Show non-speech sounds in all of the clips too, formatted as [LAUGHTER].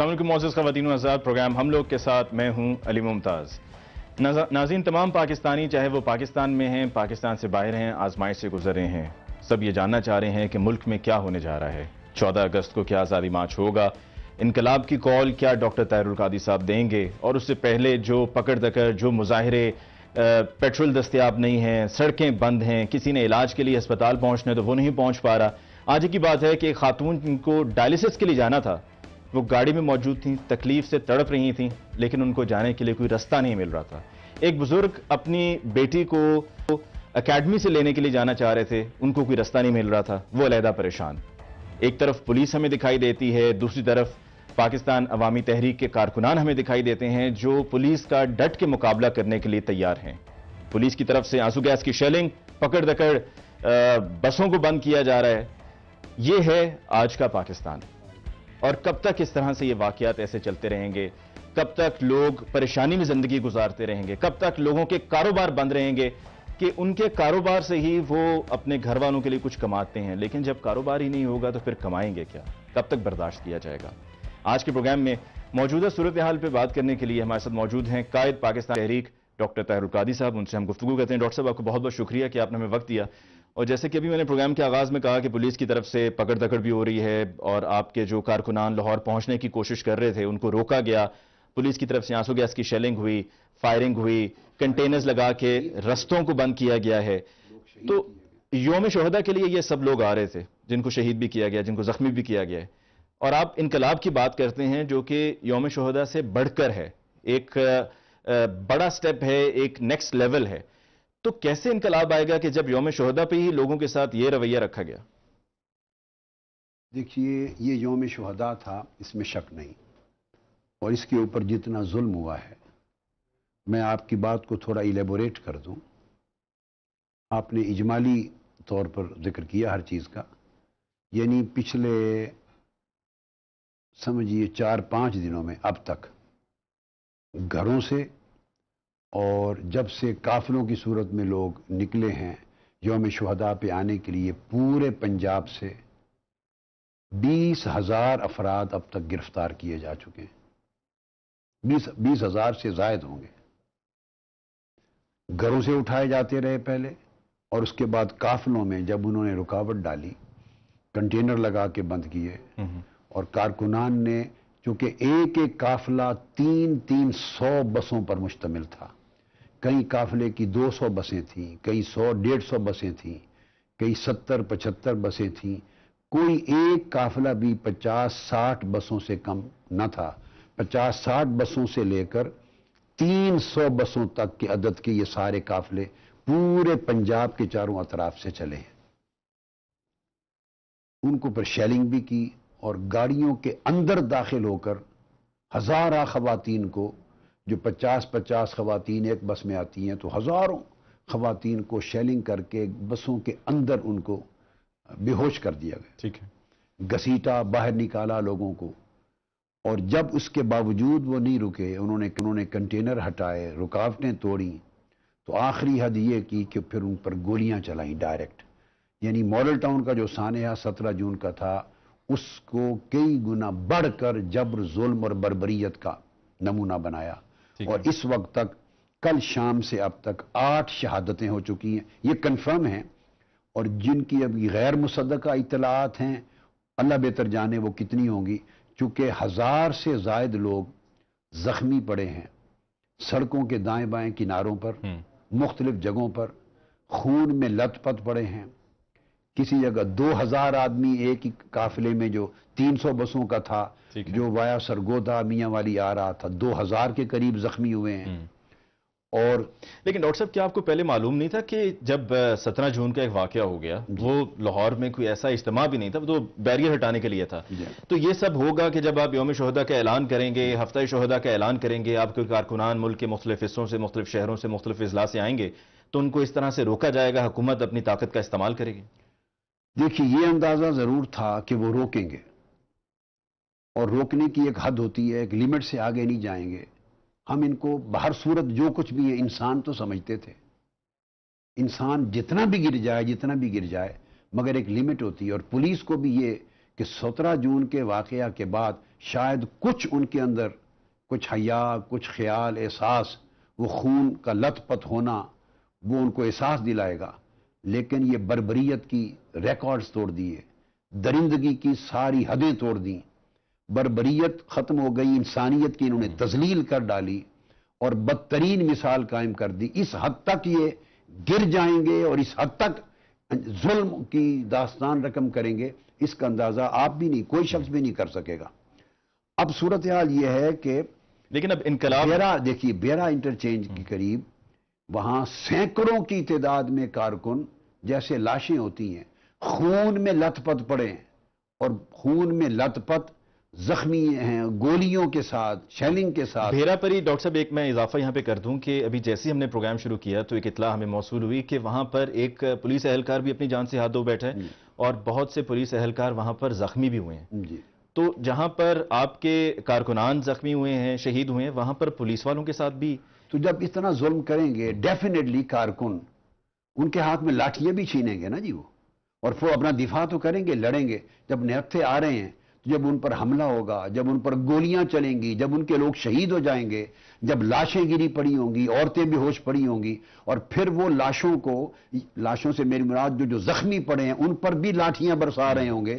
असल मोज़ खवतिन आज़ाद प्रोग्राम हम लोग के साथ मैं हूँ अली मुमताज़ नाजीन तमाम पाकिस्तानी चाहे वो पाकिस्तान में हैं पाकिस्तान से बाहर हैं आजमाइश से गुजरे हैं सब ये जानना चाह रहे हैं कि मुल्क में क्या होने जा रहा है चौदह अगस्त को क्या आज़ादी मार्च होगा इनकलाब की कॉल क्या डॉक्टर तैरुल कादी साहब देंगे और उससे पहले जो पकड़ दकर जो मुजाहरे पेट्रोल दस्तियाब नहीं हैं सड़कें बंद हैं किसी ने इलाज के लिए अस्पताल है तो वो नहीं पहुँच पा रहा आज की बात है कि खातून को डायलिसिस के लिए जाना था वो गाड़ी में मौजूद थी तकलीफ से तड़प रही थी लेकिन उनको जाने के लिए कोई रास्ता नहीं मिल रहा था एक बुजुर्ग अपनी बेटी को अकेडमी से लेने के लिए जाना चाह रहे थे उनको कोई रास्ता नहीं मिल रहा था वो अलहदा परेशान एक तरफ पुलिस हमें दिखाई देती है दूसरी तरफ पाकिस्तान अवामी तहरीक के कारकुनान हमें दिखाई देते हैं जो पुलिस का डट के मुकाबला करने के लिए तैयार हैं पुलिस की तरफ से आंसू गैस की शेलिंग पकड़ दकड़ बसों को बंद किया जा रहा है ये है आज का पाकिस्तान और कब तक इस तरह से ये वाकियात ऐसे चलते रहेंगे कब तक लोग परेशानी में जिंदगी गुजारते रहेंगे कब तक लोगों के कारोबार बंद रहेंगे कि उनके कारोबार से ही वो अपने घर वालों के लिए कुछ कमाते हैं लेकिन जब कारोबार ही नहीं होगा तो फिर कमाएंगे क्या कब तक बर्दाश्त किया जाएगा आज के प्रोग्राम में मौजूदा सूरत हाल पर बात करने के लिए हमारे साथ मौजूद हैं कायद पाकिस्तान तहरीक डॉक्टर ताहरुकादी साहब उनसे हम गुफ्तु करते हैं डॉक्टर साहब आपको बहुत बहुत शुक्रिया कि आपने हमें वक्त दिया और जैसे कि अभी मैंने प्रोग्राम के आगाज में कहा कि पुलिस की तरफ से पकड़ दकड़ भी हो रही है और आपके जो कारकुनान लाहौर पहुंचने की कोशिश कर रहे थे उनको रोका गया पुलिस की तरफ से आंसू गैस की शेलिंग हुई फायरिंग हुई कंटेनर्स लगा के रस्तों को बंद किया गया है तो योम शहदा के लिए ये सब लोग आ रहे थे जिनको शहीद भी किया गया जिनको जख्मी भी किया गया है और आप इनकलाब की बात करते हैं जो कि योम शहदा से बढ़कर है एक बड़ा स्टेप है एक नेक्स्ट लेवल है तो कैसे इनकलाब आएगा कि जब योम शहदा पे ही लोगों के साथ ये रवैया रखा गया देखिए ये योम शहदा था इसमें शक नहीं और इसके ऊपर जितना जुल्म हुआ है मैं आपकी बात को थोड़ा इलेबोरेट कर दूं आपने इजमाली तौर पर जिक्र किया हर चीज़ का यानी पिछले समझिए चार पाँच दिनों में अब तक घरों से और जब से काफिलों की सूरत में लोग निकले हैं योम शहदा पे आने के लिए पूरे पंजाब से बीस हज़ार अफराद अब तक गिरफ्तार किए जा चुके हैं बीस बीस हज़ार से जायद होंगे घरों से उठाए जाते रहे पहले और उसके बाद काफिलों में जब उन्होंने रुकावट डाली कंटेनर लगा के बंद किए हम्म। और कारकुनान ने चूंकि एक एक काफिला तीन तीन सौ बसों पर मुश्तमिल था कई काफिले की 200 बसें थीं कई 100 150 बसें थीं कई 70 75 बसें थीं कोई एक काफिला भी 50 60 बसों से कम न था 50 60 बसों से लेकर 300 बसों तक की अदद के ये सारे काफिले पूरे पंजाब के चारों अतराफ से चले हैं उनको पर शेलिंग भी की और गाड़ियों के अंदर दाखिल होकर हजारा खवतिन को जो पचास पचास खवतिन एक बस में आती हैं तो हज़ारों खवतिन को शेलिंग करके बसों के अंदर उनको बेहोश कर दिया गया ठीक है घसीटा बाहर निकाला लोगों को और जब उसके बावजूद वो नहीं रुके उन्होंने उन्होंने कंटेनर हटाए रुकावटें तोड़ी तो आखिरी हद ये की कि फिर उन पर गोलियां चलाई डायरेक्ट यानी मॉडल टाउन का जो सानहा सत्रह जून का था उसको कई गुना बढ़कर जबर जुल्म और बरबरीत का नमूना बनाया और इस वक्त तक कल शाम से अब तक आठ शहादतें हो चुकी हैं ये कन्फर्म हैं और जिनकी अब गैर मुसदा इतलात हैं अल्लाह बेहतर जाने वो कितनी होंगी चूँकि हज़ार से जायद लोग ज़ख्मी पड़े हैं सड़कों के दाएं बाएं किनारों पर हम्म। मुख्तलिफ जगहों पर खून में लत पत पड़े हैं किसी जगह 2000 आदमी एक ही काफिले में जो 300 बसों का था जो वाया सरगोदा मियाँ वाली आ रहा था 2000 के करीब जख्मी हुए हैं हम्म। और लेकिन डॉक्टर साहब क्या आपको पहले मालूम नहीं था कि जब सत्रह जून का एक वाकया हो गया वो लाहौर में कोई ऐसा इज्तम भी नहीं था वो बैरियर हटाने के लिए था तो ये सब होगा कि जब आप योम शहदा का ऐलान करेंगे हफ्ता शहदा का ऐलान करेंगे आपके कारकुनान मुल्क के मुख्तलिफ हिस्सों से मुख्तु शहरों से मुख्तु अजला से आएंगे तो उनको इस तरह से रोका जाएगा हुकूमत अपनी ताकत का इस्तेमाल करेगी देखिए ये अंदाजा जरूर था कि वो रोकेंगे और रोकने की एक हद होती है एक लिमिट से आगे नहीं जाएंगे हम इनको बाहर सूरत जो कुछ भी है इंसान तो समझते थे इंसान जितना भी गिर जाए जितना भी गिर जाए मगर एक लिमिट होती है और पुलिस को भी ये कि सत्रह जून के वाक़ के बाद शायद कुछ उनके अंदर कुछ हया कुछ ख्याल एहसास वो खून का पत होना वो उनको एहसास दिलाएगा लेकिन ये बरबरीत की रिकॉर्ड्स तोड़ दिए दरिंदगी की सारी हदें तोड़ दी बरबरीत ख़त्म हो गई इंसानियत की इन्होंने तजलील कर डाली और बदतरीन मिसाल कायम कर दी इस हद तक ये गिर जाएंगे और इस हद तक जुल्म की दास्तान रकम करेंगे इसका अंदाज़ा आप भी नहीं कोई शख्स भी नहीं कर सकेगा अब सूरत हाल यह है कि लेकिन अब इनकलाब बेरा देखिए बेरा इंटरचेंज के करीब वहां सैकड़ों की तादाद में कारकुन जैसे लाशें होती हैं खून में लथपथ पड़े हैं और खून में लथपथ जख्मी हैं गोलियों के साथ शेलिंग के साथ भेरा परी डॉक्टर साहब एक मैं इजाफा यहाँ पे कर दूं कि अभी जैसे ही हमने प्रोग्राम शुरू किया तो एक इतला हमें मौसू हुई कि वहां पर एक पुलिस एहलकार भी अपनी जान से हाथ धो बैठे हम्म। और बहुत से पुलिस एहलकार वहां पर जख्मी भी हुए हैं तो जहां पर आपके कारकुनान जख्मी हुए हैं शहीद हुए हैं वहां पर पुलिस वालों के साथ भी तो जब इस तरह जुल्म करेंगे डेफिनेटली कारकुन उनके हाथ में लाठियाँ भी छीनेंगे ना जी वो और वो अपना दिफा तो करेंगे लड़ेंगे जब निहत्थे आ रहे हैं तो जब उन पर हमला होगा जब उन पर गोलियां चलेंगी जब उनके लोग शहीद हो जाएंगे जब लाशें गिरी पड़ी होंगी औरतें भी होश पड़ी होंगी और फिर वो लाशों को लाशों से मेरी मुराद जो जो जख्मी पड़े हैं उन पर भी लाठियां बरसा रहे होंगे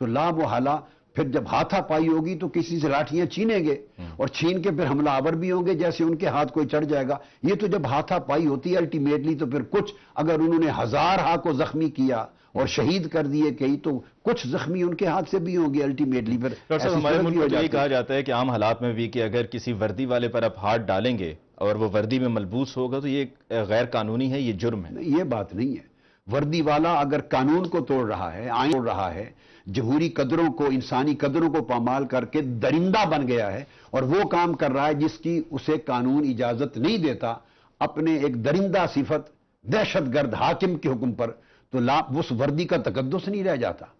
तो लाभ वो हाला फिर जब हाथा पाई होगी तो किसी से लाठियां छीनेंगे हम्म। और छीन के फिर हमला आवर भी होंगे जैसे उनके हाथ कोई चढ़ जाएगा ये तो जब हाथा पाई होती है अल्टीमेटली तो फिर कुछ अगर उन्होंने हजार हा को जख्मी किया और शहीद कर दिए कई तो कुछ जख्मी उनके हाथ से भी होंगे अल्टीमेटली फिर हमारे मुल्क में तो यही कहा जाता है कि आम हालात में भी कि अगर किसी वर्दी वाले पर आप हाथ डालेंगे और वो वर्दी में मलबूस होगा तो ये गैर कानूनी है ये जुर्म है ये बात नहीं है वर्दी वाला अगर कानून को तोड़ रहा है आइन तोड़ रहा है जहूरी कदरों को इंसानी कदरों को पामाल करके दरिंदा बन गया है और वो काम कर रहा है जिसकी उसे कानून इजाजत नहीं देता अपने एक दरिंदा सिफत दहशतगर्द हाकिम के हुक्म पर तो ला उस वर्दी का तकदस नहीं रह जाता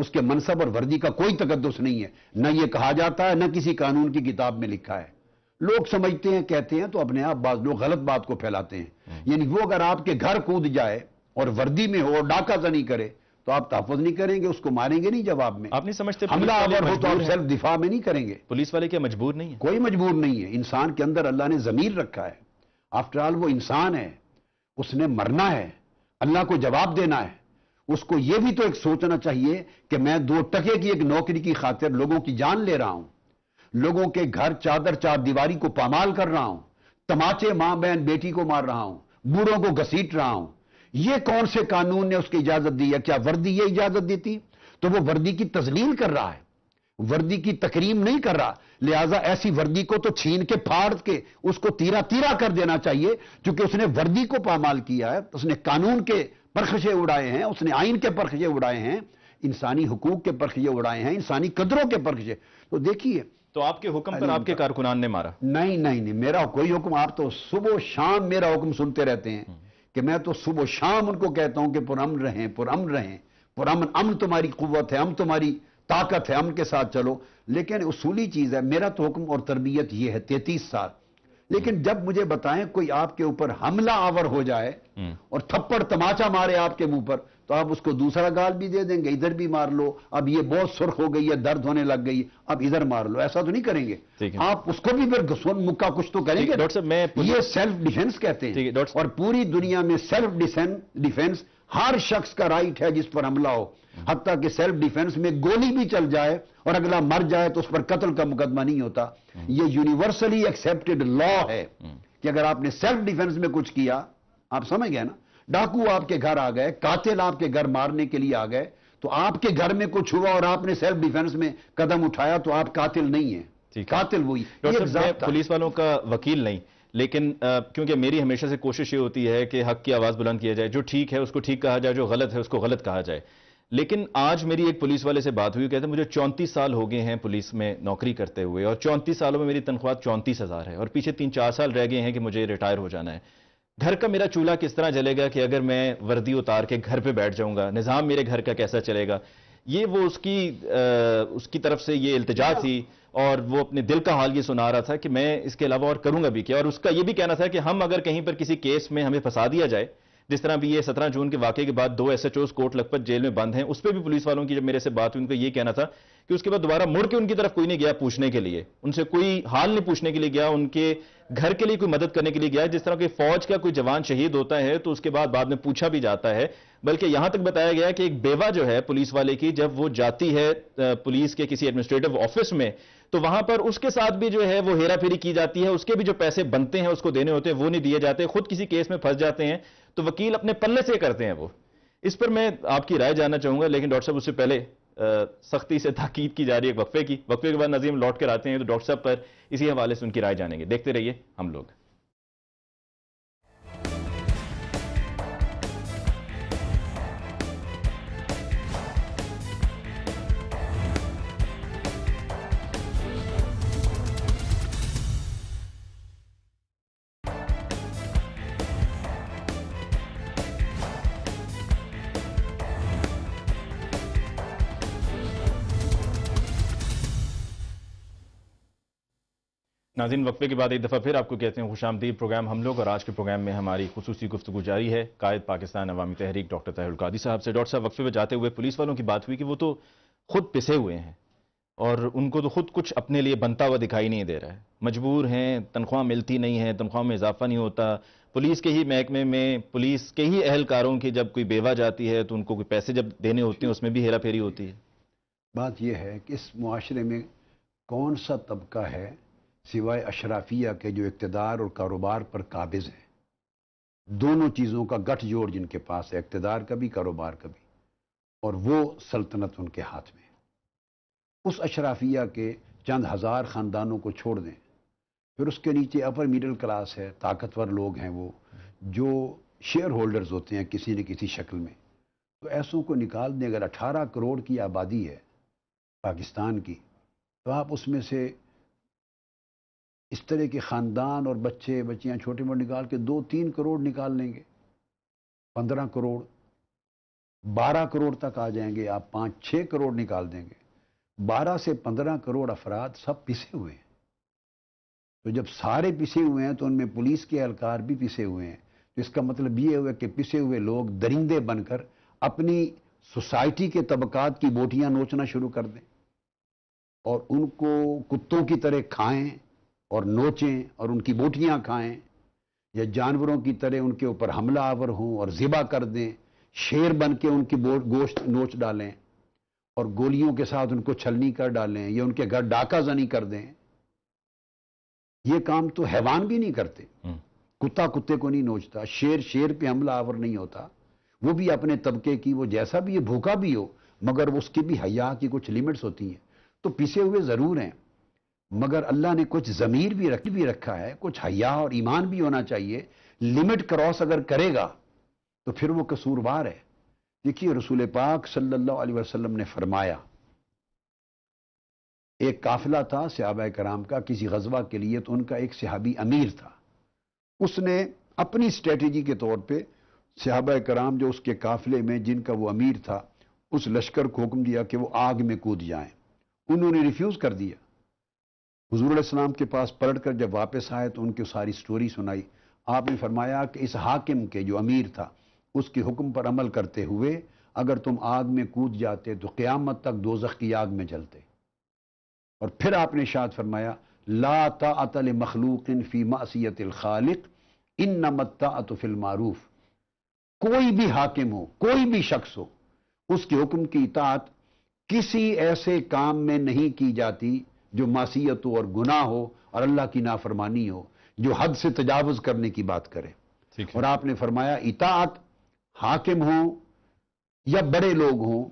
उसके मनसब और वर्दी का कोई तकदस नहीं है न ये कहा जाता है न किसी कानून की किताब में लिखा है लोग समझते हैं कहते हैं तो अपने आप बाद लोग गलत बात को फैलाते हैं हम्म। यानी वो अगर आपके घर कूद जाए और वर्दी में हो और डाका नहीं करे तो आप तहफुज नहीं करेंगे उसको मारेंगे नहीं जवाब में आप नहीं समझते हमला अगर हो तो आप सेल्फ दिफा में नहीं करेंगे पुलिस वाले क्या मजबूर नहीं है कोई मजबूर नहीं है इंसान के अंदर अल्लाह ने ज़मीर रखा है आफ्टर ऑल वो इंसान है उसने मरना है अल्लाह को जवाब देना है उसको ये भी तो एक सोचना चाहिए कि मैं दो टके की एक नौकरी की खातिर लोगों की जान ले रहा हूं लोगों के घर चादर चार दीवारी को पामाल कर रहा हूं तमाचे मां बहन बेटी को मार रहा हूं बूढ़ों को घसीट रहा हूं ये कौन से कानून ने उसकी इजाजत दी है क्या वर्दी ये इजाजत दी थी तो वो वर्दी की तजलील कर रहा है वर्दी की तकरीम नहीं कर रहा लिहाजा ऐसी वर्दी को तो छीन के फाड़ के उसको तीरा तीरा कर देना चाहिए क्योंकि उसने वर्दी को पामाल किया है उसने कानून के परखशे उड़ाए हैं उसने आइन के परखशे उड़ाए हैं इंसानी हकूक के परखशे उड़ाए हैं इंसानी कदरों के परखशे तो देखिए तो आपके हुक्म पर आपके कारकुनान ने मारा नहीं नहीं नहीं मेरा कोई हुक्म आप तो सुबह शाम मेरा हुक्म सुनते रहते हैं हम्म। कि मैं तो सुबह शाम उनको कहता हूं कि पुरम रहें पुरम रहें पुरम अमन तुम्हारी कुवत है अम तुम्हारी ताकत है अमन के साथ चलो लेकिन उसूली चीज़ है मेरा तो हुक्म और तरबियत ये है तैतीस साल लेकिन जब मुझे बताएं कोई आपके ऊपर हमला आवर हो जाए हम्म। और थप्पड़ तमाचा मारे आपके मुंह पर तो आप उसको दूसरा गाल भी दे देंगे इधर भी मार लो अब ये बहुत सुर्ख हो गई है दर्द होने लग गई अब इधर मार लो ऐसा तो नहीं करेंगे आप उसको भी फिर सुन मुक्का कुछ तो करेंगे डॉक्टर साहब मैं ये सेल्फ डिफेंस कहते हैं और पूरी दुनिया में सेल्फ डिफेंस हर शख्स का राइट है जिस पर हमला हो हती कि सेल्फ डिफेंस में गोली भी चल जाए और अगला मर जाए तो उस पर कत्ल का मुकदमा नहीं होता हम्म। ये यूनिवर्सली एक्सेप्टेड लॉ है हम्म। कि अगर आपने सेल्फ डिफेंस में कुछ किया आप समझ गए ना डाकू आपके घर आ गए कातिल आपके घर मारने के लिए आ गए तो आपके घर में कुछ हुआ और आपने सेल्फ डिफेंस में कदम उठाया तो आप कातिल नहीं है कातिल वही तो पुलिस वालों का वकील नहीं लेकिन क्योंकि मेरी हमेशा से कोशिश ये होती है कि हक की आवाज़ बुलंद किया जाए जो ठीक है उसको ठीक कहा जाए जो गलत है उसको गलत कहा जाए लेकिन आज मेरी एक पुलिस वाले से बात हुई कहते हैं मुझे चौंतीस साल हो गए हैं पुलिस में नौकरी करते हुए और चौंतीस सालों में मेरी तनख्वाह चौंतीस हज़ार है और पीछे तीन चार साल रह गए हैं कि मुझे रिटायर हो जाना है घर का मेरा चूल्हा किस तरह जलेगा कि अगर मैं वर्दी उतार के घर पे बैठ जाऊंगा निज़ाम मेरे घर का कैसा चलेगा ये वो उसकी आ, उसकी तरफ से ये इल्तजा हाँ। थी और वो अपने दिल का हाल ये सुना रहा था कि मैं इसके अलावा और करूंगा भी क्या और उसका ये भी कहना था कि हम अगर कहीं पर किसी केस में हमें फंसा दिया जाए जिस तरह भी ये सत्रह जून के वाक़े के बाद दो एस एच ओज लखपत जेल में बंद हैं उस पर भी पुलिस वालों की जब मेरे से बात हुई उनका ये कहना था कि उसके बाद दोबारा मुड़ के उनकी तरफ कोई नहीं गया पूछने के लिए उनसे कोई हाल नहीं पूछने के लिए गया उनके घर के लिए कोई मदद करने के लिए गया जिस तरह के फौज का कोई जवान शहीद होता है तो उसके बाद बाद में पूछा भी जाता है बल्कि यहां तक बताया गया कि एक बेवा जो है पुलिस वाले की जब वो जाती है पुलिस के किसी एडमिनिस्ट्रेटिव ऑफिस में तो वहां पर उसके साथ भी जो है वो हेराफेरी की जाती है उसके भी जो पैसे बनते हैं उसको देने होते हैं वो नहीं दिए जाते खुद किसी केस में फंस जाते हैं तो वकील अपने पल्ले से करते हैं वो इस पर मैं आपकी राय जानना चाहूंगा लेकिन डॉक्टर साहब उससे पहले सख्ती से ताकीद की जा रही है वक्फे की वक्फे के बाद नजीम लौट कर आते हैं तो डॉक्टर साहब पर इसी हवाले से उनकी राय जानेंगे देखते रहिए हम लोग नाजिन वक्फे के बाद एक दफ़ा फिर आपको कहते हैं खुश प्रोग्राम हम लोग और आज के प्रोग्राम में हमारी खसूसी गुफ्तु जारी है कायद पाकिस्तान अवामी तहरीक डॉक्टर कादी साहब से डॉक्टर साहब वक्फे पर जाते हुए पुलिस वालों की बात हुई कि वो तो खुद पिसे हुए हैं और उनको तो खुद कुछ अपने लिए बनता हुआ दिखाई नहीं दे रहा है मजबूर हैं तनख्वाह मिलती नहीं है तनख्वाह में इजाफा नहीं होता पुलिस के ही महकमे में पुलिस के ही अहलकारों की जब कोई बेवा जाती है तो उनको कोई पैसे जब देने होते हैं उसमें भी हेरा फेरी होती है बात यह है कि इस माशरे में कौन सा तबका है सिवाय अशराफिया के जो इकतदार और कारोबार पर काबिज हैं दोनों चीज़ों का गठजोड़ जिनके पास है इकतदार का भी कारोबार का भी और वो सल्तनत उनके हाथ में उस अशराफिया के चंद हज़ार ख़ानदानों को छोड़ दें फिर उसके नीचे अपर मिडिल क्लास है ताकतवर लोग हैं वो जो शेयर होल्डर्स होते हैं किसी न किसी शक्ल में तो ऐसों को निकाल दें अगर अठारह करोड़ की आबादी है पाकिस्तान की तो आप उसमें से इस तरह के ख़ानदान और बच्चे बच्चियाँ छोटे मोटे निकाल के दो तीन करोड़ निकाल लेंगे पंद्रह करोड़ बारह करोड़ तक आ जाएंगे आप पाँच छः करोड़ निकाल देंगे बारह से पंद्रह करोड़ अफराद सब पिसे हुए हैं तो जब सारे पिसे हुए हैं तो उनमें पुलिस के एहलकार भी पिसे हुए हैं तो इसका मतलब ये हुआ कि पिसे हुए लोग दरिंदे बनकर अपनी सोसाइटी के तबकात की बोटियां नोचना शुरू कर दें और उनको कुत्तों की तरह खाएं और नोचें और उनकी बोटियां खाएं या जानवरों की तरह उनके ऊपर हमला आवर हों और ज़िबा कर दें शेर बन के उनकी गोश्त नोच डालें और गोलियों के साथ उनको छलनी कर डालें या उनके घर डाका जनी कर दें ये काम तो हैवान भी नहीं करते हम्म। कुत्ता कुत्ते को नहीं नोचता शेर शेर पे हमला आवर नहीं होता वो भी अपने तबके की वो जैसा भी ये भूखा भी हो मगर उसकी भी हया की कुछ लिमिट्स होती हैं तो पिसे हुए ज़रूर हैं मगर अल्लाह ने कुछ ज़मीर भी रख भी रखा है कुछ हया और ईमान भी होना चाहिए लिमिट क्रॉस अगर करेगा तो फिर वो कसूरवार है देखिए रसूल पाक सल्लल्लाहु अलैहि वसल्लम ने फरमाया एक काफिला था सहाबा कराम का किसी गजबा के लिए तो उनका एक सहाबी अमीर था उसने अपनी स्ट्रेटजी के तौर पे सिहाब कराम जो उसके काफिले में जिनका वो अमीर था उस लश्कर को हुक्म दिया कि वो आग में कूद जाएं उन्होंने रिफ्यूज़ कर दिया हजूर इस्लाम के पास पलट कर जब वापस आए तो उनकी सारी स्टोरी सुनाई आपने फरमाया कि इस हाकिम के जो अमीर था उसके हुक्म पर अमल करते हुए अगर तुम आग में कूद जाते तो क़्यामत तक दोजख की आग में जलते और फिर आपने शाद फरमाया ला तातल मखलूक फ़ी मासीत खालिक इन नमत मारूफ कोई भी हाकिम हो कोई भी शख्स हो उसके हुक्म की इतात किसी ऐसे काम में नहीं की जाती जो मासीत हो और गुनाह हो और अल्लाह की नाफरमानी हो जो हद से तजावज करने की बात करे और आपने फरमाया इतात हाकिम हो या बड़े लोग हों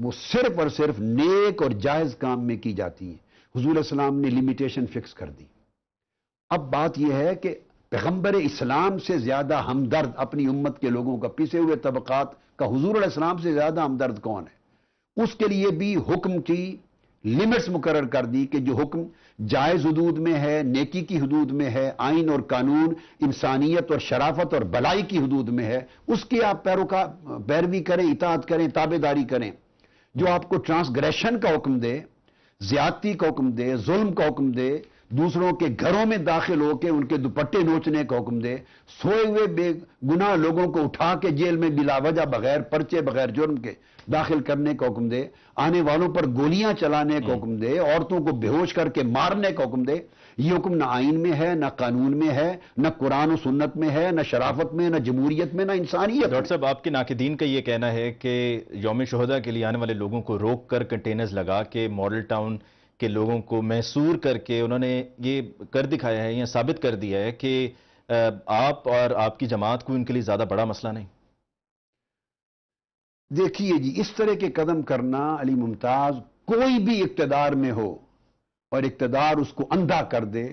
वो सिर्फ और सिर्फ नेक और जायज काम में की जाती है हजूर इस्लाम ने लिमिटेशन फिक्स कर दी अब बात यह है कि पैगम्बर इस्लाम से ज्यादा हमदर्द अपनी उम्मत के लोगों का पिसे हुए तबकात का हजूर इस्लाम से ज्यादा हमदर्द कौन है उसके लिए भी हुक्म की लिमिट्स मुकर कर दी कि जो हुक्म जायज हदूद में है नेकी की हदूद में है आइन और कानून इंसानियत और शराफत और भलाई की हदूद में है उसकी आप पैरोका पैरवी करें इतात करें ताबेदारी करें जो आपको ट्रांसग्रेशन का हुक्म दे ज्यादती का हुक्म दे जुल्म का हुक्म दे दूसरों के घरों में दाखिल होकर उनके दुपट्टे नोचने का हुक्म दे सोए हुए बेगुनाह लोगों को उठा के जेल में बिलावजा बगैर पर्चे बगैर जुर्म के दाखिल करने का हुक्म दे आने वालों पर गोलियां चलाने का हुक्म दे औरतों को बेहोश करके मारने का हुक्म दे ये हुक्म ना आइन में है ना कानून में है ना कुरान सुन्नत में है ना शराफत में ना जमूरियत में ना इंसानियत डॉक्टर साहब आपके नाकदीन का ये कहना है कि यौम शहदा के लिए आने वाले लोगों को रोक कर कंटेनर्स लगा के मॉडल टाउन के लोगों को महसूर करके उन्होंने ये कर दिखाया है या साबित कर दिया है कि आप और आपकी जमात को इनके लिए ज़्यादा बड़ा मसला नहीं देखिए जी इस तरह के कदम करना अली मुमताज़ कोई भी इकतदार में हो और इकतदार उसको अंधा कर दे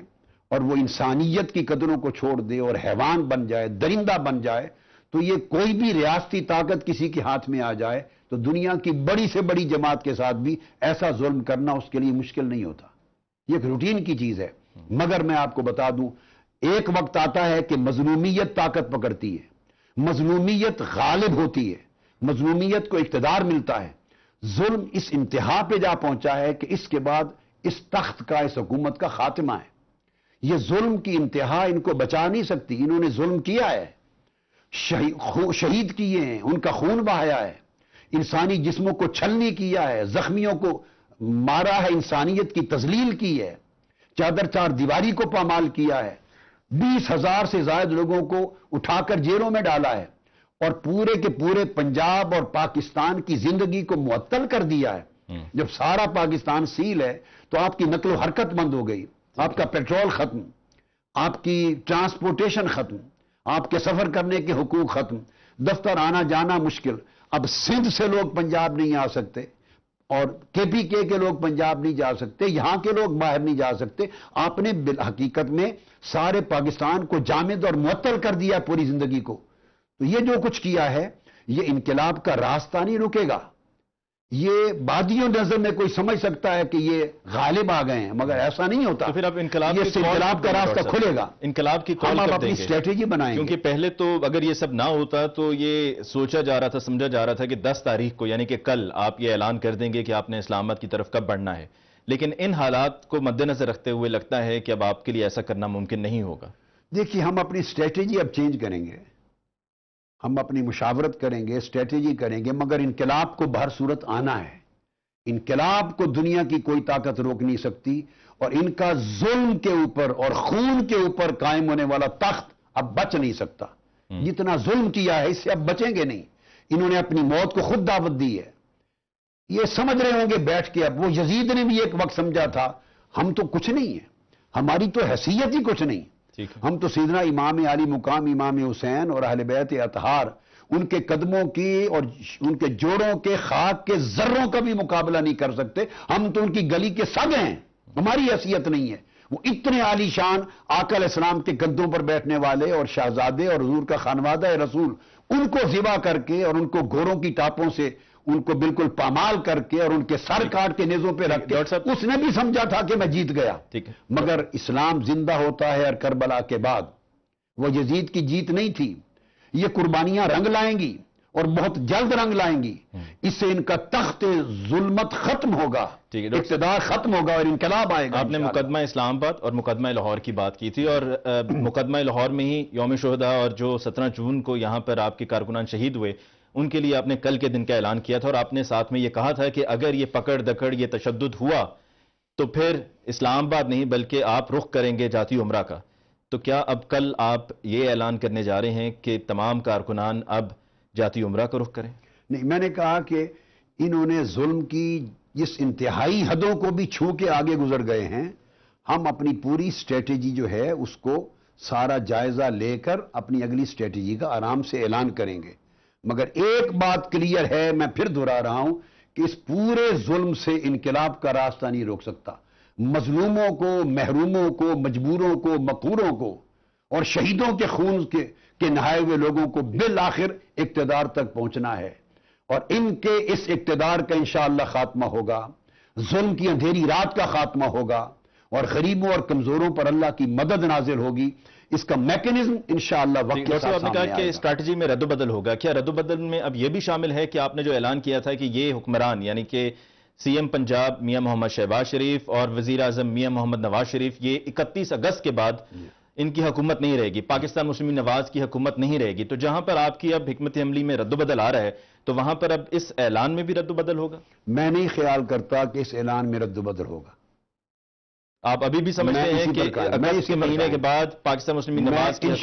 और वो इंसानियत की कदरों को छोड़ दे और हैवान बन जाए दरिंदा बन जाए तो ये कोई भी रियासती ताकत किसी के हाथ में आ जाए तो दुनिया की बड़ी से बड़ी जमात के साथ भी ऐसा जुल्म करना उसके लिए मुश्किल नहीं होता यह एक रूटीन की चीज है मगर मैं आपको बता दूं एक वक्त आता है कि मजलूमियत ताकत पकड़ती है मजलूमियत गालिब होती है मजलूमियत को इकतदार मिलता है जुल्म इस इंतहा पे जा पहुंचा है कि इसके बाद इस तख्त का इस हुकूमत का खात्मा है यह जुल्म की इंतहा इनको बचा नहीं सकती इन्होंने जुल्म किया है शहीद किए हैं उनका खून बहाया है इंसानी जिस्मों को छलनी किया है जख्मियों को मारा है इंसानियत की तजलील की है चादर चार दीवारी को पामाल किया है बीस हजार से ज्यादा लोगों को उठाकर जेलों में डाला है और पूरे के पूरे पंजाब और पाकिस्तान की जिंदगी को मुअत्तल कर दिया है हम्म। जब सारा पाकिस्तान सील है तो आपकी नकलो हरकत बंद हो गई आपका पेट्रोल खत्म आपकी ट्रांसपोर्टेशन खत्म आपके सफर करने के हकूक खत्म दफ्तर आना जाना मुश्किल अब सिंध से लोग पंजाब नहीं आ सकते और केपीके के लोग पंजाब नहीं जा सकते यहां के लोग बाहर नहीं जा सकते आपने हकीकत में सारे पाकिस्तान को जामिद और मअतल कर दिया पूरी जिंदगी को तो ये जो कुछ किया है ये इनकलाब का रास्ता नहीं रुकेगा ये बादियों नजर में कोई समझ सकता है कि ये गालिब आ गए हैं मगर ऐसा नहीं होता तो फिर आप इनकलाब ये इनकलाब का रास्ता खुलेगा इनकलाब की कौन आप अपनी स्ट्रेटेजी बनाएंगे क्योंकि पहले तो अगर ये सब ना होता तो ये सोचा जा रहा था समझा जा रहा था कि 10 तारीख को यानी कि कल आप ये ऐलान कर देंगे कि आपने इस्लामाबाद की तरफ कब बढ़ना है लेकिन इन हालात को मद्देनजर रखते हुए लगता है कि अब आपके लिए ऐसा करना मुमकिन नहीं होगा देखिए हम अपनी स्ट्रेटेजी अब चेंज करेंगे हम अपनी मुशावरत करेंगे स्ट्रेटजी करेंगे मगर इनकलाब को बाहर सूरत आना है इनकलाब को दुनिया की कोई ताकत रोक नहीं सकती और इनका जुल्म के ऊपर और खून के ऊपर कायम होने वाला तख्त अब बच नहीं सकता हम्म। जितना जुल्म किया है इससे अब बचेंगे नहीं इन्होंने अपनी मौत को खुद दावत दी है ये समझ रहे होंगे बैठ के अब वो यजीद ने भी एक वक्त समझा था हम तो कुछ नहीं है हमारी तो हैसियत ही कुछ नहीं हम तो सीधना इमाम अली मुकाम इमाम हुसैन और अहल बैत अतहार उनके कदमों की और उनके जोड़ों के खाक के जर्रों का भी मुकाबला नहीं कर सकते हम तो उनकी गली के सग हैं हमारी हैसियत नहीं है वो इतने आलीशान आकल इस्लाम के गद्दों पर बैठने वाले और शाहजादे और हजूर का खानवादा रसूल उनको जिबा करके और उनको घोड़ों की टापों से उनको बिल्कुल पामाल करके और उनके सर काट के नेजों पे रख के उसने भी समझा था कि मैं जीत गया ठीक है मगर इस्लाम जिंदा होता है और करबला के बाद वो यजीद की जीत नहीं थी ये कुर्बानियां रंग लाएंगी और बहुत जल्द रंग लाएंगी हम्म। इससे इनका तख्त जुलमत खत्म होगा ठीक है इकतदार खत्म होगा और इनकलाब आएगा आपने मुकदमा इस्लामाबाद और मुकदमा लाहौर की बात की थी और मुकदमा लाहौर में ही योम शहदा और जो सत्रह जून को यहां पर आपके कारकुनान शहीद हुए उनके लिए आपने कल के दिन का ऐलान किया था और आपने साथ में यह कहा था कि अगर ये पकड़ दकड़ ये तशद हुआ तो फिर इस्लामाबाद नहीं बल्कि आप रुख करेंगे जाति उम्र का तो क्या अब कल आप ये ऐलान करने जा रहे हैं कि तमाम कारकुनान अब जाति उम्र का रुख करें नहीं मैंने कहा कि इन्होंने जुल्म की जिस इंतहाई हदों को भी छू के आगे गुजर गए हैं हम अपनी पूरी स्ट्रेटजी जो है उसको सारा जायजा लेकर अपनी अगली स्ट्रेटजी का आराम से ऐलान करेंगे मगर एक बात क्लियर है मैं फिर दोहरा रहा हूं कि इस पूरे जुल्म से इनकलाब का रास्ता नहीं रोक सकता मजलूमों को महरूमों को मजबूरों को मकूरों को और शहीदों के खून के, के नहाए हुए लोगों को बिल आखिर इकतदार तक पहुंचना है और इनके इस इकतदार का इंशाला खात्मा होगा जुल्म की अंधेरी रात का खात्मा होगा और गरीबों और कमजोरों पर अल्लाह की मदद नाजिल होगी इसका मैकेनिज्म इंशाला वक्त आपने कहा कि स्ट्रैटेजी में रद्दबदल होगा क्या रद्दबदल में अब यह भी शामिल है कि आपने जो ऐलान किया था कि ये हुक्मरान यानी कि सीएम पंजाब मियां मोहम्मद शहबाज शरीफ और वजीर आजम मियां मोहम्मद नवाज शरीफ ये इकतीस अगस्त के बाद इनकी हुकूमत नहीं रहेगी पाकिस्तान मुस्लिम नवाज की हुकूमत नहीं रहेगी तो जहां पर आपकी अब हमत अमली में रद्दबदल आ रहा है तो वहां पर अब इस ऐलान में भी रद्दबदल होगा मैं नहीं ख्याल करता कि इस ऐलान में रद्दबदल होगा आप अभी भी समझते हैं कि मैं इसके महीने के बाद पाकिस्तान मुस्लिम नवाज इन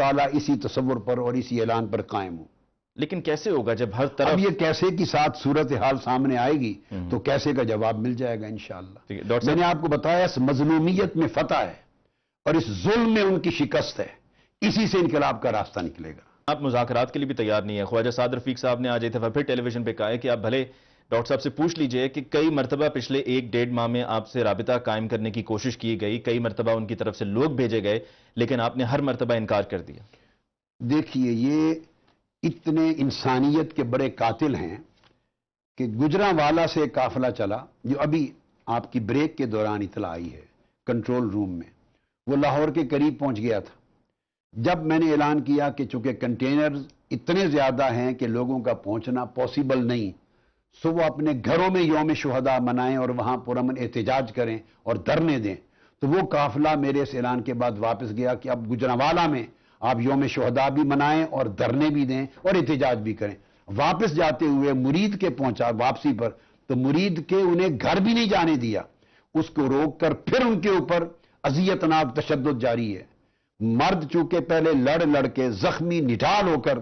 ताला इसी तस्वर पर और इसी ऐलान पर कायम हूं लेकिन कैसे होगा जब हर तरफ अब ये कैसे की साथ सूरत हाल सामने आएगी हम्म। तो कैसे का जवाब मिल जाएगा इंशाल्लाह मैंने आपको बताया इस मजलूमियत में फतह है और इस जुल्म में उनकी शिकस्त है इसी से इनकलाब का रास्ता निकलेगा आप मुजाकर के लिए भी तैयार नहीं है ख्वाजा सादर फीक साहब ने आज इतफा फिर टेलीविजन पर कहा कि आप भले डॉक्टर साहब से पूछ लीजिए कि कई मरतबा पिछले एक डेढ़ माह में आपसे राबता कायम करने की कोशिश की गई कई मरतबा उनकी तरफ से लोग भेजे गए लेकिन आपने हर मरतबा इनकार कर दिया देखिए ये इतने इंसानियत के बड़े कातिल हैं कि गुजरा वाला से काफिला चला जो अभी आपकी ब्रेक के दौरान इतला आई है कंट्रोल रूम में वो लाहौर के करीब पहुंच गया था जब मैंने ऐलान किया कि चूंकि कंटेनर्स इतने ज़्यादा हैं कि लोगों का पहुंचना पॉसिबल नहीं सो वो अपने घरों में योम शहदा मनाएं और वहां पुरमन एहतजाज करें और धरने दें तो वो काफिला मेरे इस ऐलान के बाद वापस गया कि अब गुजरावाला में आप योम शहदा भी मनाएं और धरने भी दें और एहतजाज भी करें वापस जाते हुए मुरीद के पहुंचा वापसी पर तो मुरीद के उन्हें घर भी नहीं जाने दिया उसको रोक कर फिर उनके ऊपर अजियतनाक तशद जारी है मर्द चूके पहले लड़ लड़के जख्मी निठाल होकर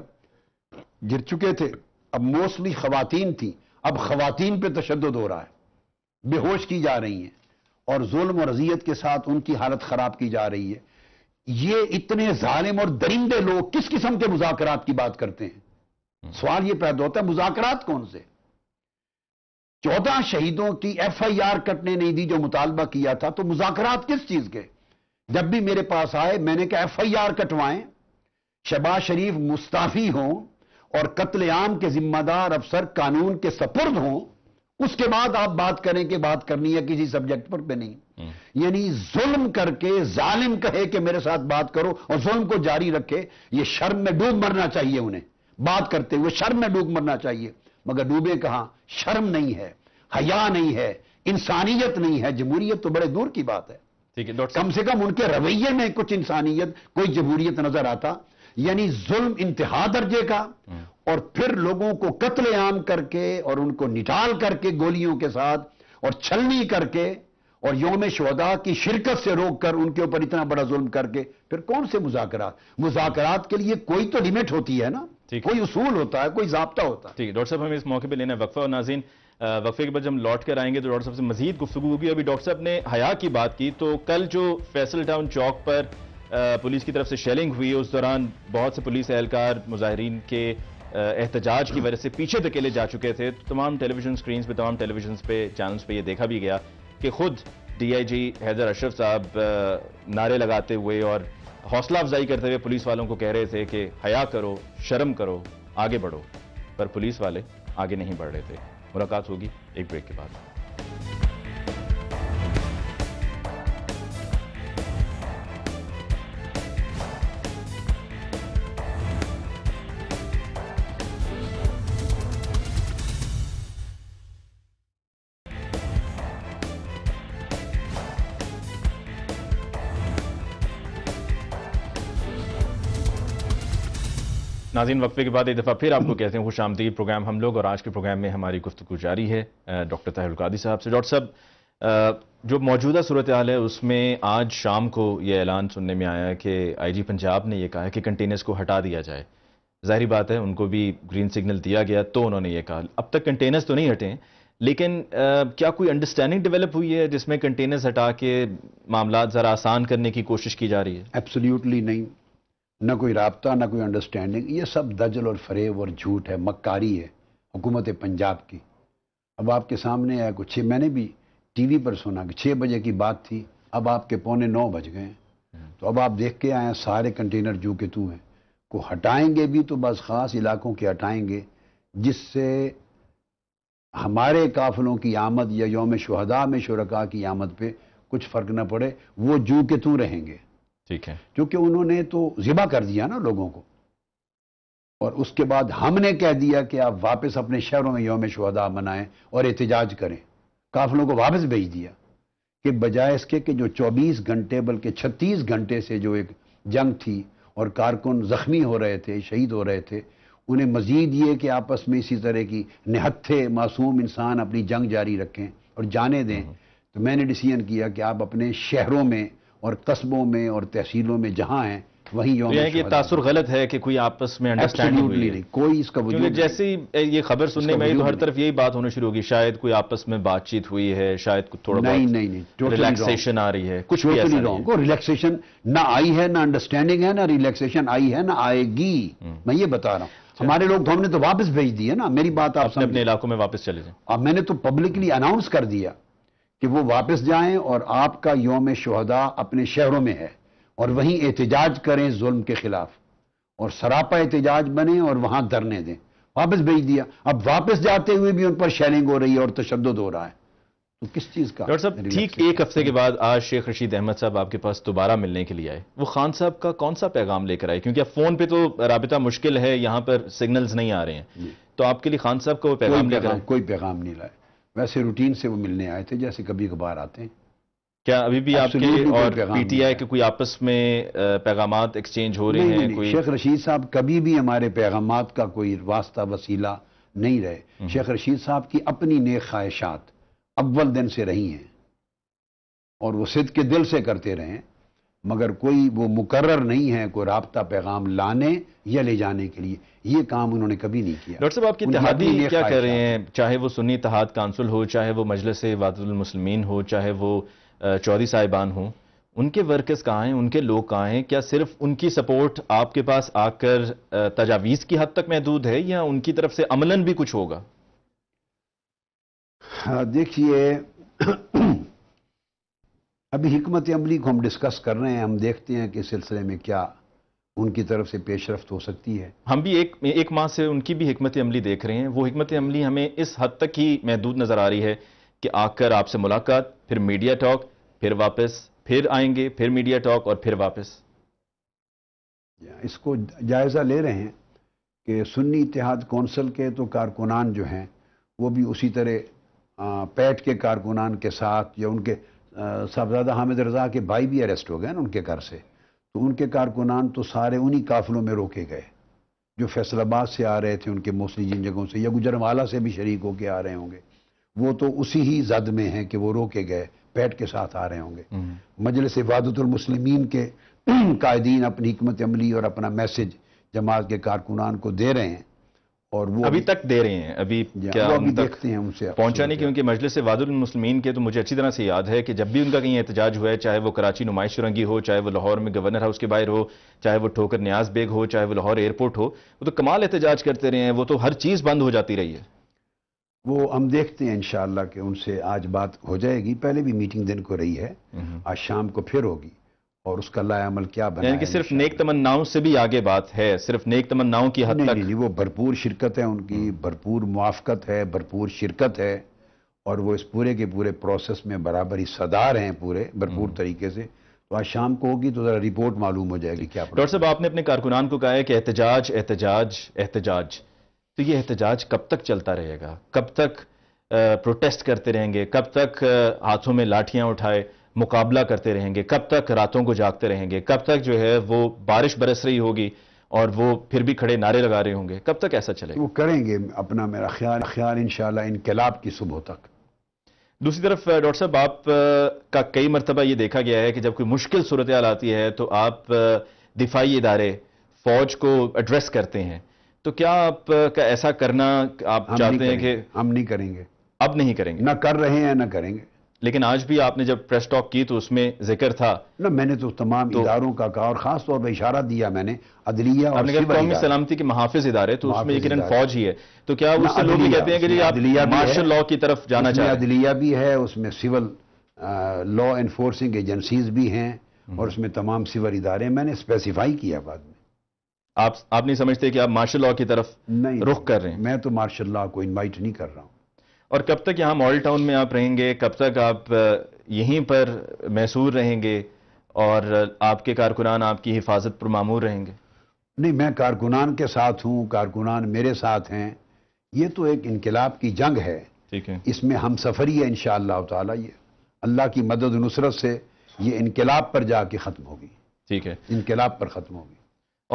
गिर चुके थे अब मोस्टली खवतान थी अब खातन पर तशद हो रहा है बेहोश की जा रही हैं और जुल्म और अजियत के साथ उनकी हालत खराब की जा रही है ये इतने जालिम और दरिंदे लोग किस किस्म के मुजाकरात की बात करते हैं सवाल यह पैदा होता है मुजाकरात कौन से चौदह शहीदों की एफ आई आर कटने नहीं दी जो मुतालबा किया था तो मुजाकरात किस चीज के जब भी मेरे पास आए मैंने कहा एफ आई आर कटवाएं शहबाज शरीफ मुस्ताफी हों और कत्लेआम के जिम्मेदार अफसर कानून के सपुर्द हों उसके बाद आप बात करें कि बात करनी है किसी सब्जेक्ट पर पे नहीं हम्म। यानी जुल्म करके जालिम कहे कि मेरे साथ बात करो और जुल्म को जारी रखे ये शर्म में डूब मरना चाहिए उन्हें बात करते हुए शर्म में डूब मरना चाहिए मगर डूबे कहां शर्म नहीं है हया नहीं है इंसानियत नहीं है जमहूरियत तो बड़े दूर की बात है ठीक है कम से कम उनके रवैये में कुछ इंसानियत कोई जमहूरियत नजर आता यानी जुल्म इंतहा दर्जे का हम्म। और फिर लोगों को कत्लेआम करके और उनको निटाल करके गोलियों के साथ और छलनी करके और योम शहदा की शिरकत से रोक कर उनके ऊपर इतना बड़ा जुल्म करके फिर कौन से मुजाकरात मुजाकरात के लिए कोई तो लिमिट होती है ना कोई उसूल होता है कोई जबता होता है ठीक है डॉक्टर साहब हमें इस मौके पर लेना है वक्फा और नाजीन वक्फे के बाद जब लौट कर आएंगे तो डॉक्टर साहब से मजीद गुफ्तु होगी अभी डॉक्टर साहब ने हया की बात की तो कल जो फैसल टाउन चौक पर पुलिस की तरफ से शेलिंग हुई उस दौरान बहुत से पुलिस एहलकार मुजाहरीन के एहतजाज की वजह से पीछे धकेले तो जा चुके थे तो तमाम टेलीविजन स्क्रीन पर तमाम टेलीविजन पे चैनल्स पे ये देखा भी गया कि खुद डीआईजी हैदर अशरफ साहब नारे लगाते हुए और हौसला अफजाई करते हुए पुलिस वालों को कह रहे थे कि हया करो शर्म करो आगे बढ़ो पर पुलिस वाले आगे नहीं बढ़ रहे थे मुलाकात होगी एक ब्रेक के बाद नाजीन वक्फे के बाद एक दफ़ा फिर आपको कहते हैं खुश आमदीद प्रोग्राम हम लोग और आज के प्रोग्राम में हमारी गुफ्तु जारी है डॉक्टर ताहिर कादी साहब से डॉक्टर साहब जो मौजूदा सूरत हाल है उसमें आज शाम को ये ऐलान सुनने में आया कि आई जी पंजाब ने यह कहा कि कंटेनर्स को हटा दिया जाए जाहरी बात है उनको भी ग्रीन सिग्नल दिया गया तो उन्होंने ये कहा अब तक कंटेनर्स तो नहीं हटे लेकिन आ, क्या कोई अंडरस्टैंडिंग डेवलप हुई है जिसमें कंटेनर्स हटा के मामला ज़रा आसान करने की कोशिश की जा रही है एब्सोल्यूटली नहीं ना कोई रबता ना कोई अंडरस्टैंडिंग ये सब दजल और फरेब और झूठ है मक्कारी है हुकूमत पंजाब की अब आपके सामने आया कुछ मैंने भी टीवी पर सुना कि छः बजे की बात थी अब आपके पौने नौ बज गए हम्म। तो अब आप देख के आए सारे कंटेनर जो के तू हैं को हटाएंगे भी तो बस ख़ास इलाकों के हटाएंगे जिससे हमारे काफिलों की आमद या योम शहदा में शुरा की आमद पर कुछ फ़र्क ना पड़े वो जू के तू रहेंगे ठीक है क्योंकि उन्होंने तो जिबा कर दिया ना लोगों को और उसके बाद हमने कह दिया कि आप वापस अपने शहरों में योम शहदा मनाएं और एहतजाज करें काफिलों को वापस भेज दिया कि बजाय इसके कि जो 24 घंटे बल्कि 36 घंटे से जो एक जंग थी और कारकुन ज़ख्मी हो रहे थे शहीद हो रहे थे उन्हें मजीद ये कि आपस में इसी तरह की निहत्थे मासूम इंसान अपनी जंग जारी रखें और जाने दें हम्म। तो मैंने डिसीजन किया कि आप अपने शहरों में और कस्बों में और तहसीलों में जहां हैं वहीं तो यौम है कि तासुर गलत है कि कोई आपस में अंडरस्टैंडिंग हुई नहीं कोई इसका वजूद जैसे ही ये खबर सुनने में तो हर तरफ यही बात होने शुरू होगी शायद कोई आपस में बातचीत हुई है शायद कुछ थोड़ा नहीं नहीं रिलैक्सेशन आ रही है कुछ को रिलैक्सेशन ना आई है ना अंडरस्टैंडिंग है ना रिलैक्सेशन आई है ना आएगी हम्म। मैं ये बता रहा हूं अच्छा। हमारे लोग तो हमने तो वापस भेज दिए ना मेरी बात आप अपने इलाकों में वापस चले जाए अब मैंने तो पब्लिकली अनाउंस कर दिया कि वो वापस जाएं और आपका योम शहदा अपने शहरों में है और वहीं एहतजाज करें जुल्म के खिलाफ और सरापा एहतजाज बने और वहां धरने दें वापस भेज दिया अब वापस जाते हुए भी उन पर शैलिंग हो रही है और तशद हो रहा है तो किस चीज का डॉक्टर साहब ठीक एक हफ्ते के बाद आज शेख रशीद अहमद साहब आपके पास दोबारा मिलने के लिए आए वो खान साहब का कौन सा पैगाम लेकर आए क्योंकि अब फोन पे तो रबता मुश्किल है यहां पर सिग्नल्स नहीं आ रहे हैं तो आपके लिए खान साहब का वो पैगाम लेकर कोई पैगाम नहीं लाए वैसे रूटीन से वो मिलने आए थे जैसे कभी कभार आते हैं क्या अभी भी आपके और पीटीआई के कोई आपस में पैगाम एक्सचेंज हो रहे हैं कोई शेख रशीद साहब कभी भी हमारे पैगाम का कोई वास्ता वसीला नहीं रहे हम्म। शेख रशीद साहब की अपनी नेक ख्वाहिशात अव्वल दिन से रही हैं और वो सिद्ध के दिल से करते रहे हैं मगर कोई वो मुकर्र नहीं है कोई रबता पैगाम लाने या ले जाने के लिए ये काम उन्होंने कभी नहीं किया डॉक्टर साहब आपकी इतिहादी क्या कर रहे हैं चाहे वो सुन्नी तहाद काउंसिल हो चाहे वो मजलस वादुलमसलमिन हो चाहे वो चौधरी साहिबान हो उनके वर्कर्स कहाँ हैं उनके लोग कहाँ हैं क्या सिर्फ उनकी सपोर्ट आपके पास आकर तजावीज़ की हद तक महदूद है या उनकी तरफ से अमलन भी कुछ होगा हाँ, देखिए अभी हमत अमली को हम डिस्कस कर रहे हैं हम देखते हैं कि सिलसिले में क्या उनकी तरफ से पेशरफ हो सकती है हम भी एक एक माह से उनकी भी हमत अमली देख रहे हैं वो हमत अमली हमें इस हद तक ही महदूद नज़र आ रही है कि आकर आपसे मुलाकात फिर मीडिया टॉक फिर वापस फिर आएंगे फिर मीडिया टॉक और फिर वापस इसको जायज़ा ले रहे हैं कि सुन्नी इतिहाद कौंसिल के तो कारकुनान जो हैं वो भी उसी तरह पैट के कारकुनान के साथ या उनके साहबजादा हामिद रज़ा के भाई भी अरेस्ट हो गए ना उनके घर से तो उनके कारकुनान तो सारे उन्हीं काफिलों में रोके गए जो फैसलाबाद से आ रहे थे उनके मोस्टली जिन जगहों से या गुजरमाला से भी शरीक होके आ रहे होंगे वो तो उसी ही जद में हैं कि वो रोके गए पैट के साथ आ रहे होंगे हम्म। मजलिस वादतुलमसलमिन के [CLEARS THROAT] कायदीन अपनी हमत अमली और अपना मैसेज जमात के कारकुनान को दे रहे हैं और वो अभी तक दे रहे हैं अभी क्या अभी देखते हैं उनसे पहुंचाने की क्योंकि मजलिस वादुल मुस्लिमीन के तो मुझे अच्छी तरह से याद है कि जब भी उनका कहीं एहतजाज हुआ है चाहे वो कराची नुमाइश रंगी हो चाहे वो लाहौर में गवर्नर हाउस के बाहर हो चाहे वो ठोकर न्याज बेग हो चाहे वो लाहौर एयरपोर्ट हो वो तो कमाल एहतजाज करते रहे हैं वो तो हर चीज़ बंद हो जाती रही है वो हम देखते हैं इन कि उनसे आज बात हो जाएगी पहले भी मीटिंग दिन को रही है हम्म। आज शाम को फिर होगी और उसका लायामल क्या बना यानी कि सिर्फ नेक तमन्नाओं से भी आगे बात है सिर्फ नेक तमन्नाओं की हद नहीं, तक नहीं, वो भरपूर शिरकत है उनकी हम्म। भरपूर मुआफ़त है भरपूर शिरकत है और वो इस पूरे के पूरे प्रोसेस में बराबर ही सदार हैं पूरे भरपूर हम्म। तरीके से तो आज शाम को होगी तो ज़रा रिपोर्ट मालूम हो जाएगी क्या डॉक्टर साहब आपने अपने कारकुनान को कहा है कि एहतजाज एहतजाज एहतजाज तो ये एहतजाज कब तक चलता रहेगा कब तक प्रोटेस्ट करते रहेंगे कब तक हाथों में लाठियाँ उठाए मुकाबला करते रहेंगे कब तक रातों को जागते रहेंगे कब तक जो है वो बारिश बरस रही होगी और वो फिर भी खड़े नारे लगा रहे होंगे कब तक ऐसा चलेगा वो करेंगे अपना मेरा ख्याल ख्याल इंशाल्लाह इनकलाब की सुबह तक दूसरी तरफ डॉक्टर साहब आप का कई मरतबा ये देखा गया है कि जब कोई मुश्किल सूरत आती है तो आप दिफाई इदारे फौज को एड्रेस करते हैं तो क्या आप का ऐसा करना आप चाहते हैं कि हम नहीं करेंगे अब नहीं करेंगे ना कर रहे हैं ना करेंगे लेकिन आज भी आपने जब प्रेस टॉक की तो उसमें जिक्र था ना मैंने तो तमाम तो, इदारों का कहा और खास तौर पर इशारा दिया मैंने अदलिया आपने कौमी सलामती के महाफिज इदारे तो उसमें यकीन फौज ही है तो क्या उससे लोग कहते हैं कि आप मार्शल लॉ की तरफ जाना चाहिए अदलिया भी है उसमें सिविल लॉ एनफोर्सिंग एजेंसीज भी हैं हम्म। और उसमें तमाम सिविल इदारे मैंने स्पेसिफाई किया बाद में आप नहीं समझते कि आप मार्शल लॉ की तरफ नहीं रुख कर रहे हैं मैं तो मार्शल लॉ को इन्वाइट नहीं कर रहा हूं और कब तक यहाँ मॉल टाउन में आप रहेंगे कब तक आप यहीं पर मैसूर रहेंगे और आपके कारकुनान आपकी हिफाजत पर मामूर रहेंगे नहीं मैं कारकुनान के साथ हूँ कारकुनान मेरे साथ हैं ये तो एक इनकलाब की जंग है ठीक है इसमें हम सफरी है इन ताला ये अल्लाह की मदद नुसरत से ये इनकलाब पर जाके ख़त्म होगी ठीक है इनकलाब पर ख़त्म होगी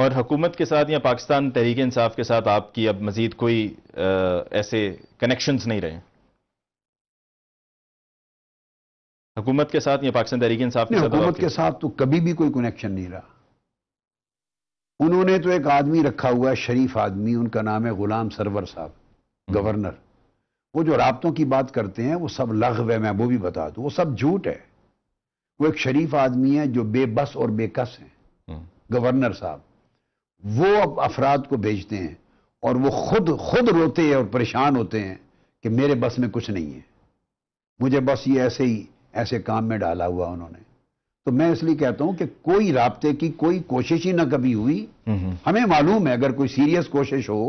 और हुकूमत के साथ या पाकिस्तान तहरीक इंसाफ के साथ आपकी अब मजीद कोई ऐसे कनेक्शंस नहीं रहे हुकूमत के साथ या पाकिस्तान तहरीक इंसाफ के हुकूमत के साथ तो कभी भी कोई कनेक्शन नहीं रहा उन्होंने तो एक आदमी रखा हुआ है शरीफ आदमी उनका नाम है गुलाम सरवर साहब हम्म। गवर्नर वो जो रबतों की बात करते हैं वो सब लघव है मैं वो भी बता दूं वो सब झूठ है वो एक शरीफ आदमी है जो बेबस और बेकस हैं हम्म। गवर्नर साहब वो अब अफराद को भेजते हैं और वो खुद खुद रोते हैं और परेशान होते हैं कि मेरे बस में कुछ नहीं है मुझे बस ये ऐसे ही ऐसे काम में डाला हुआ उन्होंने तो मैं इसलिए कहता हूं कि कोई रबते की कोई कोशिश ही ना कभी हुई हमें मालूम है अगर कोई सीरियस कोशिश हो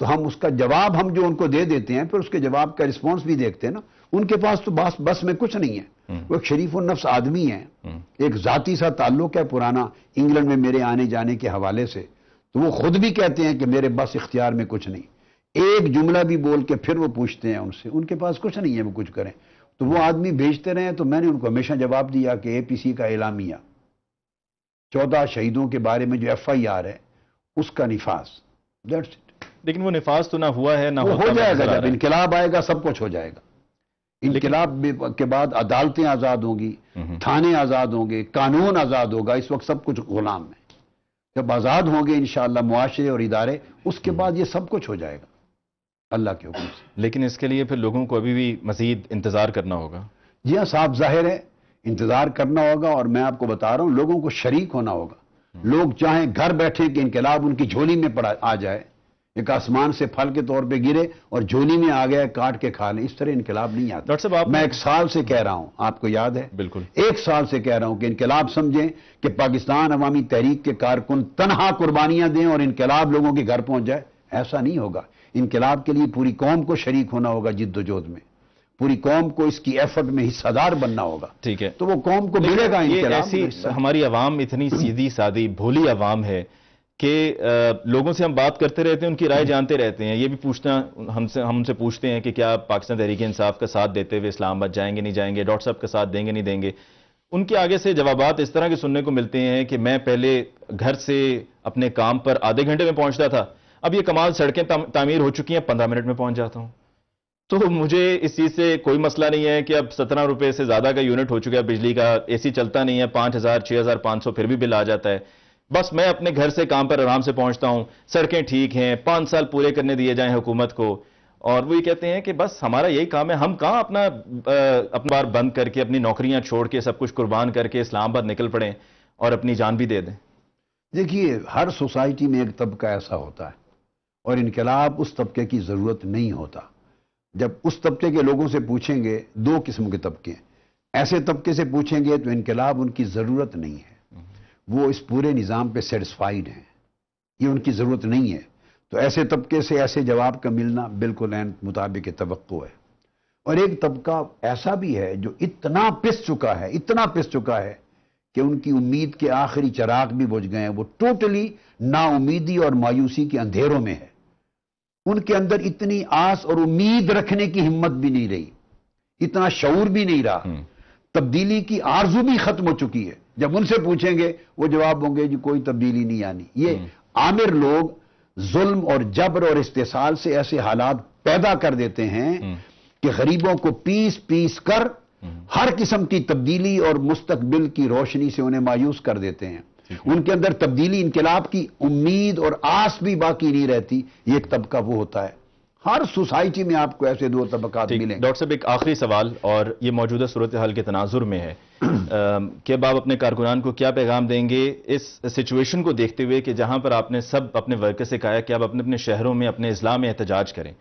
तो हम उसका जवाब हम जो उनको दे देते हैं फिर उसके जवाब का रिस्पॉन्स भी देखते हैं ना उनके पास तो बस बस में कुछ नहीं है हम्म। वो एक शरीफ और नफ्स आदमी है हम्म। एक जाती सा ताल्लुक है पुराना इंग्लैंड में मेरे आने जाने के हवाले से वो खुद भी कहते हैं कि मेरे बस इख्तियार में कुछ नहीं एक जुमला भी बोल के फिर वो पूछते हैं उनसे उनके पास कुछ नहीं है वो कुछ करें तो वो आदमी भेजते रहे तो मैंने उनको हमेशा जवाब दिया कि ए पी सी का एलामिया चौदह शहीदों के बारे में जो एफ आई आर है उसका निफाज दैट्स इट लेकिन वो निफाज तो ना हुआ है ना हो जाएगा जब इनकलाब आएगा सब कुछ हो जाएगा इनकलाब के बाद अदालतें आज़ाद होंगी हम्म, हम्म। थाने आज़ाद होंगे कानून आज़ाद होगा इस वक्त सब कुछ गुलाम है जब आज़ाद होंगे इन मुआशरे और इदारे उसके हम्म। बाद ये सब कुछ हो जाएगा अल्लाह के हुक्म से लेकिन इसके लिए फिर लोगों को अभी भी मजीद इंतज़ार करना होगा जी हाँ साफ जाहिर है इंतज़ार करना होगा और मैं आपको बता रहा हूं लोगों को शरीक होना होगा हम्म। लोग चाहें घर बैठे कि इनकलाब उनकी झोली में पड़ा आ जाए एक आसमान से फल के तौर पे गिरे और झोली में आ गया काट के खा लें इस तरह इनकलाब नहीं आता डॉक्टर साहब मैं एक साल से कह रहा हूं आपको याद है बिल्कुल एक साल से कह रहा हूं कि इनकलाब समझें कि पाकिस्तान अवामी तहरीक के कारकुन तनहा कुर्बानियां दें और इनकलाब लोगों के घर पहुंच जाए ऐसा नहीं होगा इनकलाब के लिए पूरी कौम को शरीक होना होगा जिद्दोजोद में पूरी कौम को इसकी एफर्ट में हिस्सादार बनना होगा ठीक है तो वो कौम को मिलेगा ऐसी हमारी आवाम इतनी सीधी सादी भोली आवाम है कि लोगों से हम बात करते रहते हैं उनकी राय हम्म। जानते रहते हैं ये भी पूछना हमसे हमसे पूछते हैं कि क्या आप पाकिस्तान तहरीक इंसाफ का साथ देते हुए इस्लामाबाद जाएंगे नहीं जाएंगे डॉक्टर साहब का साथ देंगे नहीं देंगे उनके आगे से जवाब इस तरह के सुनने को मिलते हैं कि मैं पहले घर से अपने काम पर आधे घंटे में पहुंचता था अब ये कमाल सड़कें तामीर हो चुकी हैं पंद्रह मिनट में पहुंच जाता हूं तो मुझे इस चीज़ से कोई मसला नहीं है कि अब सत्रह रुपये से ज़्यादा का यूनिट हो चुका है बिजली का एसी चलता नहीं है पाँच हज़ार छः हज़ार पाँच सौ फिर भी बिल आ जाता है बस मैं अपने घर से काम पर आराम से पहुंचता हूं सड़कें ठीक हैं पांच साल पूरे करने दिए जाएं हुकूमत को और वो ये कहते हैं कि बस हमारा यही काम है हम कहाँ अपना अपना बार बंद करके अपनी नौकरियां छोड़ के सब कुछ कुर्बान करके इस्लामाबाद निकल पड़े और अपनी जान भी दे दें देखिए हर सोसाइटी में एक तबका ऐसा होता है और इनकलाब उस तबके की ज़रूरत नहीं होता जब उस तबके के लोगों से पूछेंगे दो किस्म के तबके ऐसे तबके से पूछेंगे तो इनकलाब उनकी ज़रूरत नहीं है वो इस पूरे निज़ाम पे सेटिस्फाइड हैं ये उनकी ज़रूरत नहीं है तो ऐसे तबके से ऐसे जवाब का मिलना बिल्कुल एन मुताबिक तो है और एक तबका ऐसा भी है जो इतना पिस चुका है इतना पिस चुका है कि उनकी उम्मीद के आखिरी चराग भी बुझ गए हैं वो टोटली नाउमीदी और मायूसी के अंधेरों में है उनके अंदर इतनी आस और उम्मीद रखने की हिम्मत भी नहीं रही इतना शऊर भी नहीं रहा हम्म। तब्दीली की आरजू भी खत्म हो चुकी है जब उनसे पूछेंगे वो जवाब होंगे जी कोई तब्दीली नहीं आनी ये हम्म। आमिर लोग जुल्म और जबर और इस्तेसाल से ऐसे हालात पैदा कर देते हैं हम्म। कि गरीबों को पीस पीस कर हम्म। हर किस्म की तब्दीली और मुस्तबिल की रोशनी से उन्हें मायूस कर देते हैं उनके अंदर तब्दीली इनकलाब की उम्मीद और आस भी बाकी नहीं रहती ये एक तबका वो होता है हर सोसाइटी में आपको ऐसे दो तबकात मिले डॉक्टर साहब एक आखिरी सवाल और ये मौजूदा सूरत हाल के तनाजुर में है कि अब आप अपने कारकुनान को क्या पैगाम देंगे इस सिचुएशन को देखते हुए कि जहां पर आपने सब अपने वर्कर से कहा कि आप अपने अपने शहरों में अपने इजला में एहतजाज करें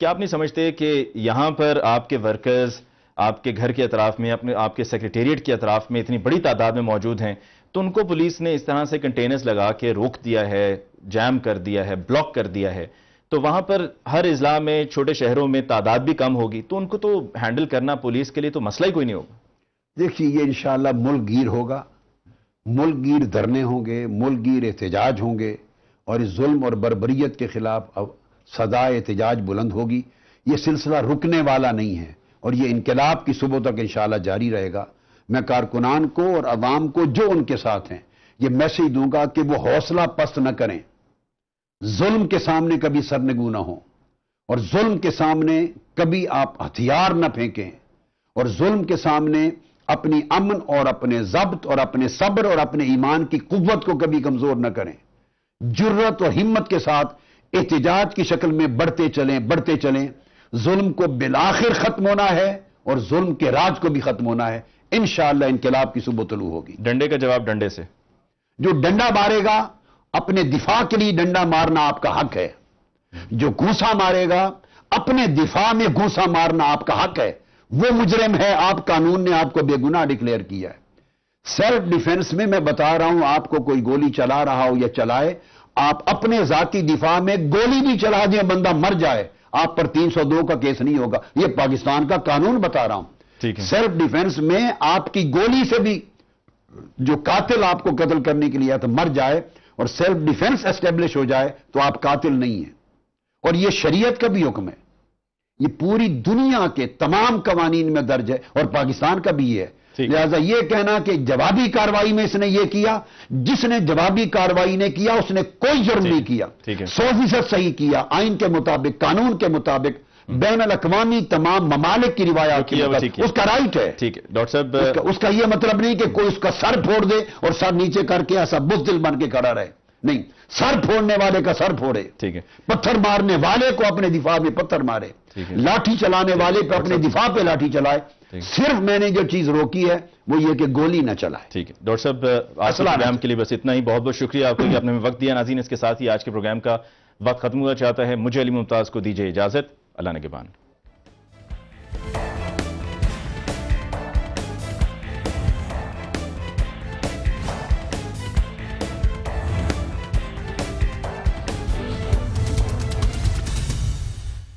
क्या आप नहीं समझते कि यहां पर आपके वर्कर्स आपके घर के अतराफ में अपने आपके सेक्रेटेरिएट के अतराफ में इतनी बड़ी तादाद में मौजूद हैं तो उनको पुलिस ने इस तरह से कंटेनर्स लगा के रोक दिया है जैम कर दिया है ब्लॉक कर दिया है तो वहां पर हर इजला में छोटे शहरों में तादाद भी कम होगी तो उनको तो हैंडल करना पुलिस के लिए तो मसला ही कोई नहीं होगा देखिए ये इंशाल्लाह मुल्कगीर होगा मुल्कगीर धरने होंगे मुल्कगीर एहतजाज होंगे और इस जुल्म और बरबरीत के खिलाफ अब सदा एहतजाज बुलंद होगी ये सिलसिला रुकने वाला नहीं है और ये इनकलाब की सुबह तक इंशाल्लाह जारी रहेगा मैं कारकुनान को और आवाम को जो उनके साथ हैं ये मैसेज दूंगा कि वो हौसला पस्त न करें जुल्म के सामने कभी सरनगू ना हो और जुल्म के सामने कभी आप हथियार ना फेंकें और जुल्म के सामने अपनी अमन और अपने जब्त और अपने सब्र और अपने ईमान की कुत को कभी कमजोर ना करें जुर्रत और हिम्मत के साथ एहतजाज की शक्ल में बढ़ते चलें बढ़ते चलें जुल्म को बिलाखिर खत्म होना है और जुल्म के राज को भी खत्म होना है इन इनकलाब की सुबह तलू होगी डंडे का जवाब डंडे से जो डंडा मारेगा अपने दिफा के लिए डंडा मारना आपका हक है जो घूसा मारेगा अपने दिफा में घूसा मारना आपका हक है वो मुजरिम है आप कानून ने आपको बेगुनाह डिक्लेयर किया है सेल्फ डिफेंस में मैं बता रहा हूं आपको कोई गोली चला रहा हो या चलाए आप अपने जाति दिफा में गोली भी चला दें बंदा मर जाए आप पर 302 का केस नहीं होगा यह पाकिस्तान का कानून बता रहा हूं सेल्फ डिफेंस में आपकी गोली से भी जो कातिल आपको कत्ल करने के लिए तो मर जाए और सेल्फ डिफेंस एस्टेब्लिश हो जाए तो आप कातिल नहीं है और यह शरीयत का भी हुक्म है यह पूरी दुनिया के तमाम कवानीन में दर्ज है और पाकिस्तान का भी है लिहाजा यह कहना कि जवाबी कार्रवाई में इसने यह किया जिसने जवाबी कार्रवाई ने किया उसने कोई जुर्म नहीं किया सौ फीसद सही किया आइन के मुताबिक कानून के मुताबिक हम्म। बैन अकवामी तमाम ममालिक की रिवायात की मतलब उसका राइट है ठीक है डॉक्टर साहब उसका, उसका यह मतलब नहीं कि कोई उसका सर फोड़ दे और सर नीचे करके ऐसा बुजदिल बन के खड़ा रहे नहीं सर फोड़ने वाले का सर फोड़े ठीक है पत्थर मारने वाले को अपने दिफा में पत्थर मारे लाठी चलाने वाले पर अपने दिफा पे लाठी चलाए सिर्फ मैंने जो चीज रोकी है वो ये कि गोली ना चलाए ठीक है डॉक्टर साहब असला प्रोग्राम के लिए बस इतना ही बहुत बहुत शुक्रिया आपको कि आपने वक्त दिया नाजीन इसके साथ ही आज के प्रोग्राम का वक्त खत्म हुआ चाहता है मुझे अली मुमताज को दीजिए इजाजत अल्लाह नगेबान